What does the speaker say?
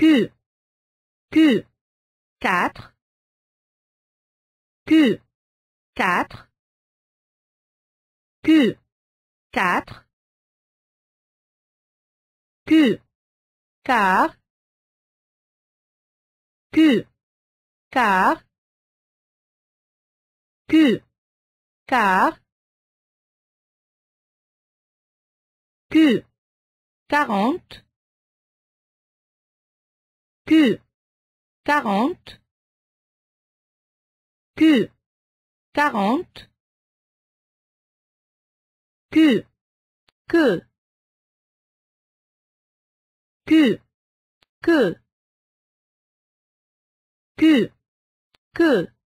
q Q, quatre, Q, quatre, que, quatre, Q, car, Q, car, que, car, quarante, que quarante quarante que que que que